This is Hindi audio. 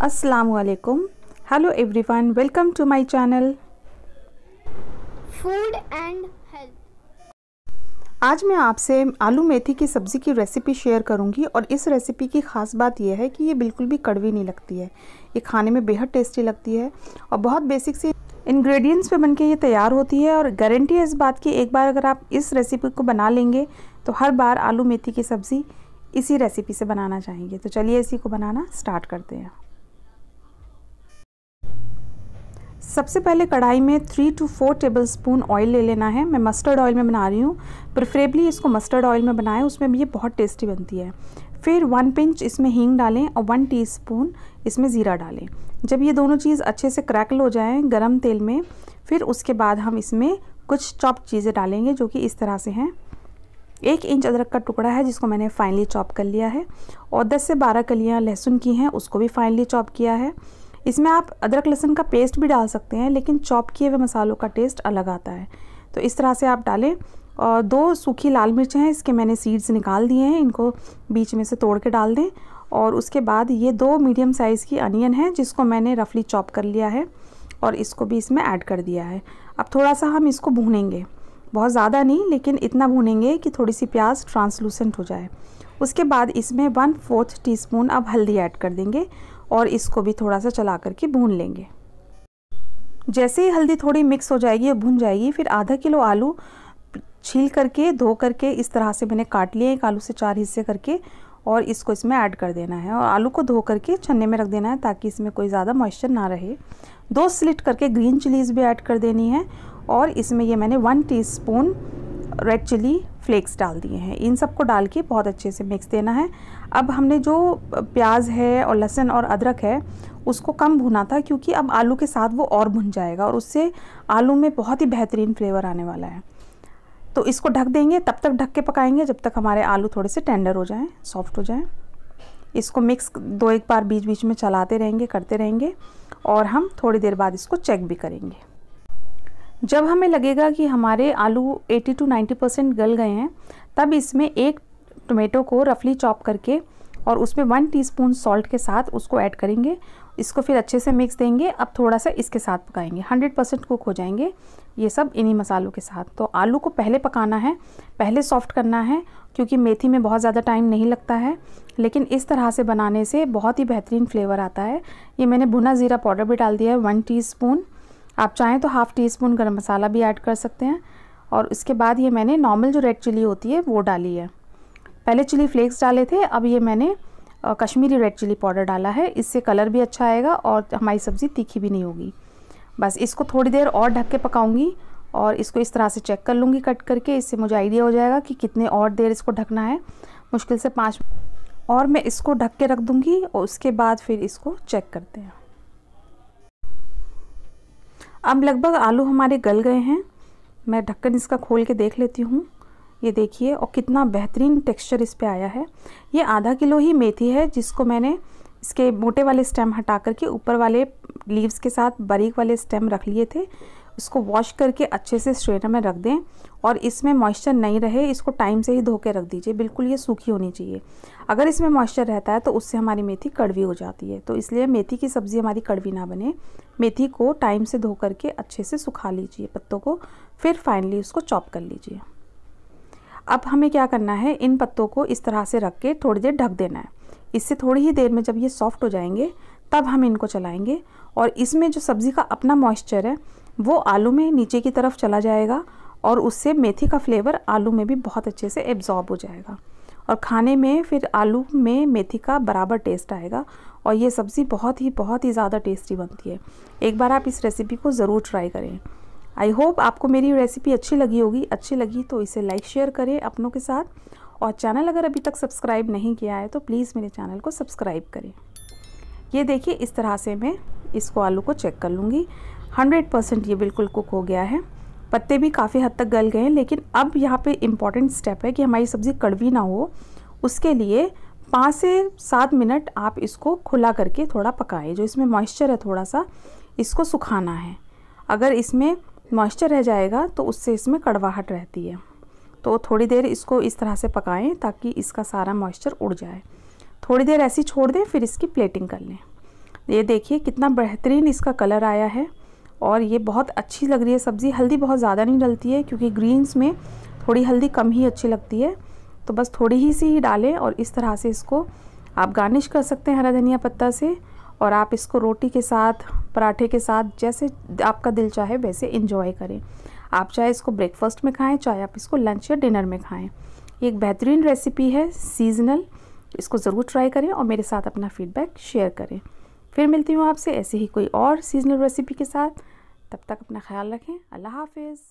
असलकुम hello one welcome to my channel food and आज मैं आपसे आलू मेथी की सब्ज़ी की रेसिपी शेयर करूंगी और इस रेसिपी की ख़ास बात यह है कि ये बिल्कुल भी कड़वी नहीं लगती है ये खाने में बेहद टेस्टी लगती है और बहुत बेसिक से इंग्रेडिएंट्स पे बनके ये तैयार होती है और गारंटी है इस बात की एक बार अगर आप इस रेसिपी को बना लेंगे तो हर बार आलू मेथी की सब्ज़ी इसी रेसिपी से बनाना चाहेंगे तो चलिए इसी को बनाना स्टार्ट करते हैं सबसे पहले कढ़ाई में three two four tablespoon oil ले लेना है मैं मस्टर्ड ऑयल में बना रही हूँ प्रेफरेबली इसको मस्टर्ड ऑयल में बनाएं उसमें भी ये बहुत टेस्टी बनती है फिर वन पिंच इसमें हींग डालें और वन टीस्पून इसमें ज़ीरा डालें जब ये दोनों चीज़ अच्छे से क्रैकल हो जाएँ गर्म तेल में फिर उसके बाद हम इसमें कुछ चॉप चीज़ें डालेंगे जो कि इस तरह से हैं एक इंच अदरक का टुकड़ा है जिसको मैंने फाइनली चॉप कर लिया है और 10 से 12 कलियां लहसुन की हैं उसको भी फाइनली चॉप किया है इसमें आप अदरक लहसुन का पेस्ट भी डाल सकते हैं लेकिन चॉप किए हुए मसालों का टेस्ट अलग आता है तो इस तरह से आप डालें और दो सूखी लाल मिर्च हैं इसके मैंने सीड्स निकाल दिए हैं इनको बीच में से तोड़ के डाल दें और उसके बाद ये दो मीडियम साइज़ की अनियन है जिसको मैंने रफली चॉप कर लिया है और इसको भी इसमें ऐड कर दिया है अब थोड़ा सा हम इसको भूनेंगे बहुत ज़्यादा नहीं लेकिन इतना भूनेंगे कि थोड़ी सी प्याज ट्रांसलूसेंट हो जाए उसके बाद इसमें वन फोर्थ टीस्पून अब हल्दी ऐड कर देंगे और इसको भी थोड़ा सा चला करके भून लेंगे जैसे ही हल्दी थोड़ी मिक्स हो जाएगी और भुन जाएगी फिर आधा किलो आलू छील करके धो करके इस तरह से मैंने काट लिए एक आलू से चार हिस्से करके और इसको इसमें ऐड कर देना है और आलू को धो करके छन्ने में रख देना है ताकि इसमें कोई ज़्यादा मॉइस्चर ना रहे दो स्लिट करके ग्रीन चिलीज़ भी ऐड कर देनी है और इसमें ये मैंने one teaspoon red chilli flakes डाल दिए हैं इन सबको डाल के बहुत अच्छे से मिक्स देना है अब हमने जो प्याज है और लहसुन और अदरक है उसको कम भुना था क्योंकि अब आलू के साथ वो और भुन जाएगा और उससे आलू में बहुत ही बेहतरीन फ्लेवर आने वाला है तो इसको ढक देंगे तब तक ढक के पकाएंगे जब तक हमारे आलू थोड़े से टेंडर हो जाएँ सॉफ्ट हो जाएँ इसको मिक्स दो एक बार बीच बीच में चलाते रहेंगे करते रहेंगे और हम थोड़ी देर बाद इसको चेक भी करेंगे जब हमें लगेगा कि हमारे आलू 80 टू 90 परसेंट गल गए हैं तब इसमें एक टोमेटो को रफली चॉप करके और उसमें वन टीस्पून सॉल्ट के साथ उसको ऐड करेंगे इसको फिर अच्छे से मिक्स देंगे अब थोड़ा सा इसके साथ पकाएंगे 100 परसेंट कुक हो जाएंगे ये सब इन्हीं मसालों के साथ तो आलू को पहले पकाना है पहले सॉफ्ट करना है क्योंकि मेथी में बहुत ज़्यादा टाइम नहीं लगता है लेकिन इस तरह से बनाने से बहुत ही बेहतरीन फ्लेवर आता है ये मैंने भुना ज़ीरा पाउडर भी डाल दिया है वन टी आप चाहें तो हाफ़ टी स्पून गर्म मसाला भी ऐड कर सकते हैं और उसके बाद ये मैंने नॉर्मल जो रेड चिली होती है वो डाली है पहले चिली फ्लेक्स डाले थे अब ये मैंने कश्मीरी रेड चिली पाउडर डाला है इससे कलर भी अच्छा आएगा और हमारी सब्ज़ी तीखी भी नहीं होगी बस इसको थोड़ी देर और ढक के पकाऊंगी और इसको इस तरह से चेक कर लूँगी कट करके इससे मुझे आइडिया हो जाएगा कि कितने और देर इसको ढकना है मुश्किल से पाँच और मैं इसको ढक के रख दूँगी और उसके बाद फिर इसको चेक करते हैं अब लगभग आलू हमारे गल गए हैं मैं ढक्कन इसका खोल के देख लेती हूँ ये देखिए और कितना बेहतरीन टेक्सचर इस पर आया है ये आधा किलो ही मेथी है जिसको मैंने इसके मोटे वाले स्टेम हटा करके ऊपर वाले लीव्स के साथ बारीक वाले स्टेम रख लिए थे इसको वॉश करके अच्छे से स्ट्रेनर में रख दें और इसमें मॉइस्चर नहीं रहे इसको टाइम से ही धो के रख दीजिए बिल्कुल ये सूखी होनी चाहिए अगर इसमें मॉइस्चर रहता है तो उससे हमारी मेथी कड़वी हो जाती है तो इसलिए मेथी की सब्ज़ी हमारी कड़वी ना बने मेथी को टाइम से धो करके अच्छे से सुखा लीजिए पत्तों को फिर फाइनली उसको चॉप कर लीजिए अब हमें क्या करना है इन पत्तों को इस तरह से रख के थोड़ी देर ढक देना है इससे थोड़ी ही देर में जब ये सॉफ्ट हो जाएंगे तब हम इनको चलाएंगे और इसमें जो सब्ज़ी का अपना मॉइस्चर है वो आलू में नीचे की तरफ चला जाएगा और उससे मेथी का फ्लेवर आलू में भी बहुत अच्छे से एब्जॉर्ब हो जाएगा और खाने में फिर आलू में मेथी का बराबर टेस्ट आएगा और ये सब्ज़ी बहुत ही बहुत ही ज़्यादा टेस्टी बनती है एक बार आप इस रेसिपी को ज़रूर ट्राई करें आई होप आपको मेरी रेसिपी अच्छी लगी होगी अच्छी लगी तो इसे लाइक शेयर करें अपनों के साथ और चैनल अगर अभी तक सब्सक्राइब नहीं किया है तो प्लीज़ मेरे चैनल को सब्सक्राइब करें ये देखिए इस तरह से मैं इसको आलू को चेक कर लूँगी हंड्रेड परसेंट ये बिल्कुल कुक हो गया है पत्ते भी काफ़ी हद तक गल गए हैं लेकिन अब यहाँ पे इम्पॉर्टेंट स्टेप है कि हमारी सब्ज़ी कड़वी ना हो उसके लिए पाँच से सात मिनट आप इसको खुला करके थोड़ा पकाएं जो इसमें मॉइस्चर है थोड़ा सा इसको सुखाना है अगर इसमें मॉइस्चर रह जाएगा तो उससे इसमें कड़वाहट रहती है तो थोड़ी देर इसको इस तरह से पकाएँ ताकि इसका सारा मॉइस्चर उड़ जाए थोड़ी देर ऐसी छोड़ दें फिर इसकी प्लेटिंग कर लें ये देखिए कितना बेहतरीन इसका कलर आया है और ये बहुत अच्छी लग रही है सब्ज़ी हल्दी बहुत ज़्यादा नहीं डलती है क्योंकि ग्रीन्स में थोड़ी हल्दी कम ही अच्छी लगती है तो बस थोड़ी ही सी ही डालें और इस तरह से इसको आप गार्निश कर सकते हैं हरा धनिया पत्ता से और आप इसको रोटी के साथ पराठे के साथ जैसे आपका दिल चाहे वैसे इंजॉय करें आप चाहे इसको ब्रेकफास्ट में खाएं चाहे आप इसको लंच या डिनर में खाएं ये एक बेहतरीन रेसिपी है सीजनल इसको ज़रूर ट्राई करें और मेरे साथ अपना फीडबैक शेयर करें फिर मिलती हूँ आपसे ऐसे ही कोई और सीजनल रेसिपी के साथ तब तक अपना ख्याल रखें अल्लाह हाफिज़